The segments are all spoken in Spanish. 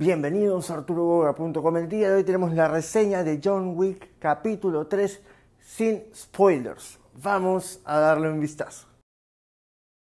Bienvenidos a ArturoGoga.com, El día de hoy tenemos la reseña de John Wick capítulo 3 sin spoilers. Vamos a darle un vistazo.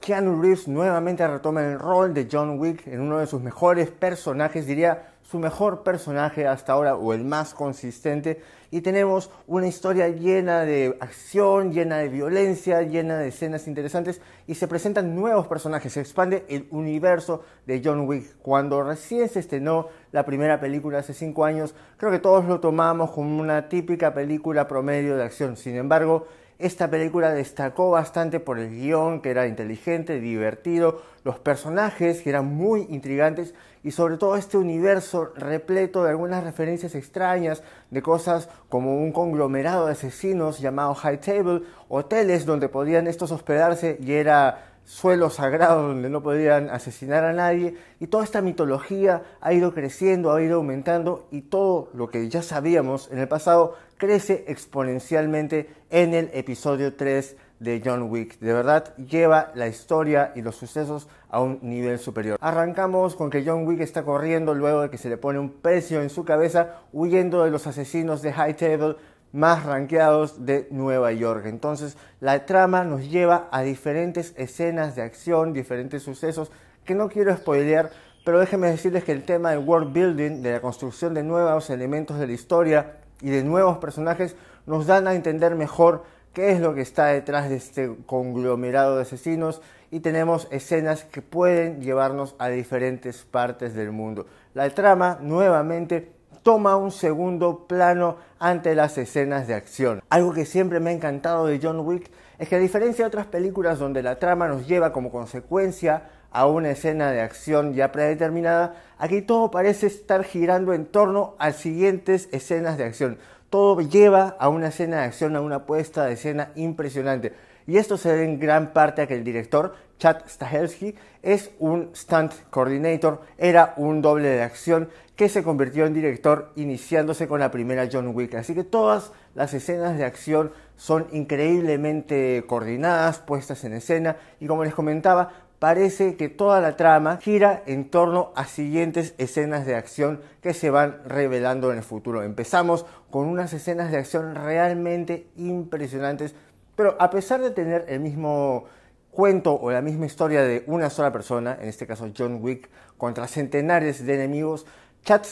Keanu Reeves nuevamente retoma el rol de John Wick en uno de sus mejores personajes, diría su mejor personaje hasta ahora o el más consistente. Y tenemos una historia llena de acción, llena de violencia, llena de escenas interesantes y se presentan nuevos personajes. Se expande el universo de John Wick. Cuando recién se estrenó la primera película hace cinco años, creo que todos lo tomamos como una típica película promedio de acción. Sin embargo, esta película destacó bastante por el guión, que era inteligente, divertido, los personajes, que eran muy intrigantes, y sobre todo este universo repleto de algunas referencias extrañas, de cosas como un conglomerado de asesinos llamado High Table, hoteles donde podían estos hospedarse y era suelo sagrado donde no podían asesinar a nadie y toda esta mitología ha ido creciendo, ha ido aumentando y todo lo que ya sabíamos en el pasado crece exponencialmente en el episodio 3 de John Wick. De verdad lleva la historia y los sucesos a un nivel superior. Arrancamos con que John Wick está corriendo luego de que se le pone un precio en su cabeza huyendo de los asesinos de High Table más ranqueados de Nueva York. Entonces, la trama nos lleva a diferentes escenas de acción, diferentes sucesos que no quiero spoilear, pero déjenme decirles que el tema del world building, de la construcción de nuevos elementos de la historia y de nuevos personajes, nos dan a entender mejor qué es lo que está detrás de este conglomerado de asesinos y tenemos escenas que pueden llevarnos a diferentes partes del mundo. La trama, nuevamente, toma un segundo plano ante las escenas de acción. Algo que siempre me ha encantado de John Wick es que a diferencia de otras películas donde la trama nos lleva como consecuencia a una escena de acción ya predeterminada, aquí todo parece estar girando en torno a siguientes escenas de acción. Todo lleva a una escena de acción, a una puesta de escena impresionante. Y esto se debe en gran parte a que el director, Chad Stahelski, es un stunt coordinator, era un doble de acción que se convirtió en director iniciándose con la primera John Wick. Así que todas las escenas de acción son increíblemente coordinadas, puestas en escena y como les comentaba, parece que toda la trama gira en torno a siguientes escenas de acción que se van revelando en el futuro. Empezamos con unas escenas de acción realmente impresionantes pero a pesar de tener el mismo cuento o la misma historia de una sola persona, en este caso John Wick, contra centenares de enemigos, Chad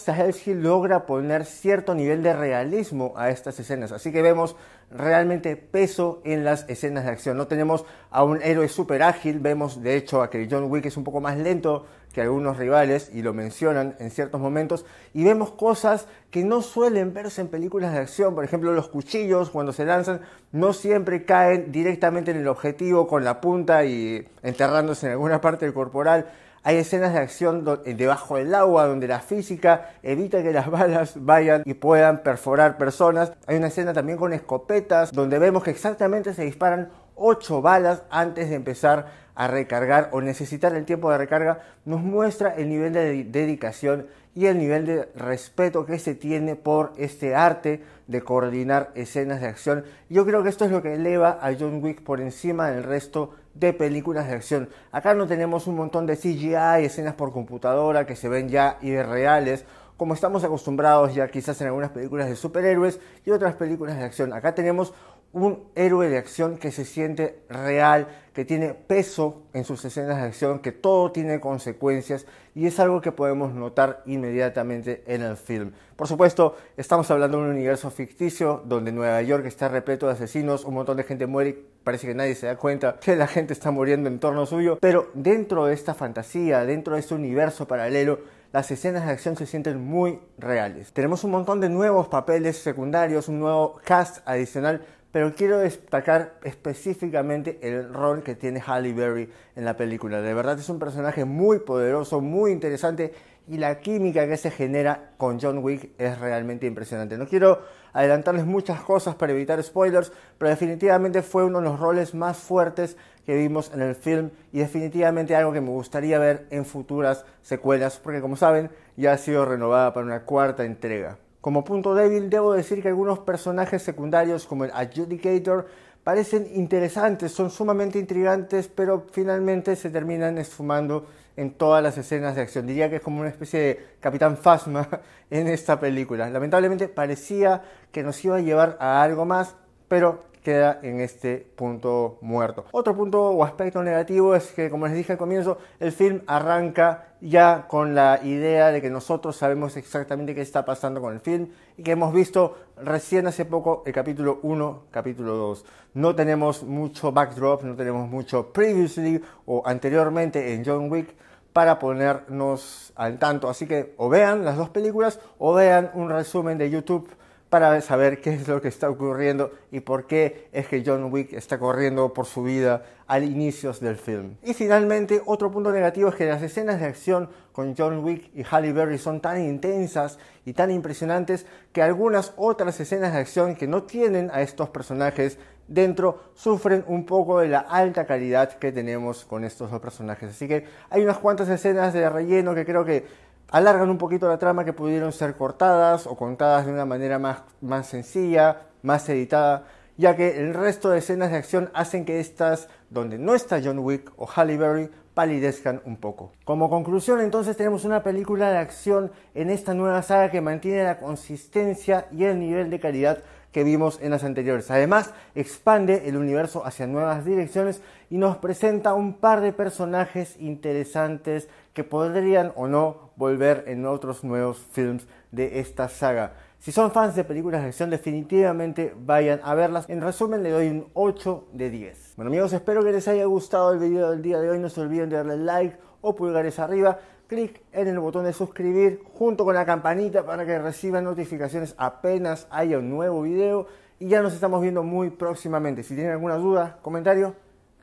logra poner cierto nivel de realismo a estas escenas. Así que vemos realmente peso en las escenas de acción. No tenemos a un héroe súper ágil, vemos de hecho a que John Wick es un poco más lento que algunos rivales y lo mencionan en ciertos momentos. Y vemos cosas que no suelen verse en películas de acción. Por ejemplo, los cuchillos cuando se lanzan no siempre caen directamente en el objetivo con la punta y enterrándose en alguna parte del corporal hay escenas de acción eh, debajo del agua donde la física evita que las balas vayan y puedan perforar personas. Hay una escena también con escopetas donde vemos que exactamente se disparan 8 balas antes de empezar a recargar o necesitar el tiempo de recarga, nos muestra el nivel de dedicación y el nivel de respeto que se tiene por este arte de coordinar escenas de acción. Yo creo que esto es lo que eleva a John Wick por encima del resto de películas de acción. Acá no tenemos un montón de CGI, escenas por computadora que se ven ya irreales, como estamos acostumbrados ya quizás en algunas películas de superhéroes y otras películas de acción. Acá tenemos un héroe de acción que se siente real, que tiene peso en sus escenas de acción, que todo tiene consecuencias y es algo que podemos notar inmediatamente en el film. Por supuesto, estamos hablando de un universo ficticio donde Nueva York está repleto de asesinos, un montón de gente muere, y parece que nadie se da cuenta que la gente está muriendo en torno suyo, pero dentro de esta fantasía, dentro de este universo paralelo, las escenas de acción se sienten muy reales. Tenemos un montón de nuevos papeles secundarios, un nuevo cast adicional pero quiero destacar específicamente el rol que tiene Halle Berry en la película. De verdad es un personaje muy poderoso, muy interesante y la química que se genera con John Wick es realmente impresionante. No quiero adelantarles muchas cosas para evitar spoilers, pero definitivamente fue uno de los roles más fuertes que vimos en el film y definitivamente algo que me gustaría ver en futuras secuelas, porque como saben ya ha sido renovada para una cuarta entrega. Como punto débil, debo decir que algunos personajes secundarios como el Adjudicator parecen interesantes, son sumamente intrigantes, pero finalmente se terminan esfumando en todas las escenas de acción. Diría que es como una especie de Capitán Fasma en esta película. Lamentablemente parecía que nos iba a llevar a algo más, pero queda en este punto muerto. Otro punto o aspecto negativo es que, como les dije al comienzo, el film arranca ya con la idea de que nosotros sabemos exactamente qué está pasando con el film y que hemos visto recién hace poco el capítulo 1, capítulo 2. No tenemos mucho backdrop, no tenemos mucho previously o anteriormente en John Wick para ponernos al tanto. Así que o vean las dos películas o vean un resumen de YouTube para saber qué es lo que está ocurriendo y por qué es que John Wick está corriendo por su vida al inicio del film. Y finalmente, otro punto negativo es que las escenas de acción con John Wick y Halle Berry son tan intensas y tan impresionantes que algunas otras escenas de acción que no tienen a estos personajes dentro sufren un poco de la alta calidad que tenemos con estos dos personajes. Así que hay unas cuantas escenas de relleno que creo que alargan un poquito la trama que pudieron ser cortadas o contadas de una manera más, sencilla, más editada, ya que el resto de escenas de acción hacen que estas, donde no está John Wick o Halle Berry, palidezcan un poco. Como conclusión, entonces tenemos una película de acción en esta nueva saga que mantiene la consistencia y el nivel de calidad que vimos en las anteriores. Además, expande el universo hacia nuevas direcciones y nos presenta un par de personajes interesantes que podrían o no volver en otros nuevos films de esta saga. Si son fans de películas de acción, definitivamente vayan a verlas. En resumen, le doy un 8 de 10. Bueno amigos, espero que les haya gustado el video del día de hoy. No se olviden de darle like o pulgares arriba. Clic en el botón de suscribir junto con la campanita para que reciban notificaciones apenas haya un nuevo video. Y ya nos estamos viendo muy próximamente. Si tienen alguna duda, comentario,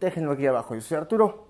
déjenlo aquí abajo. Yo soy Arturo.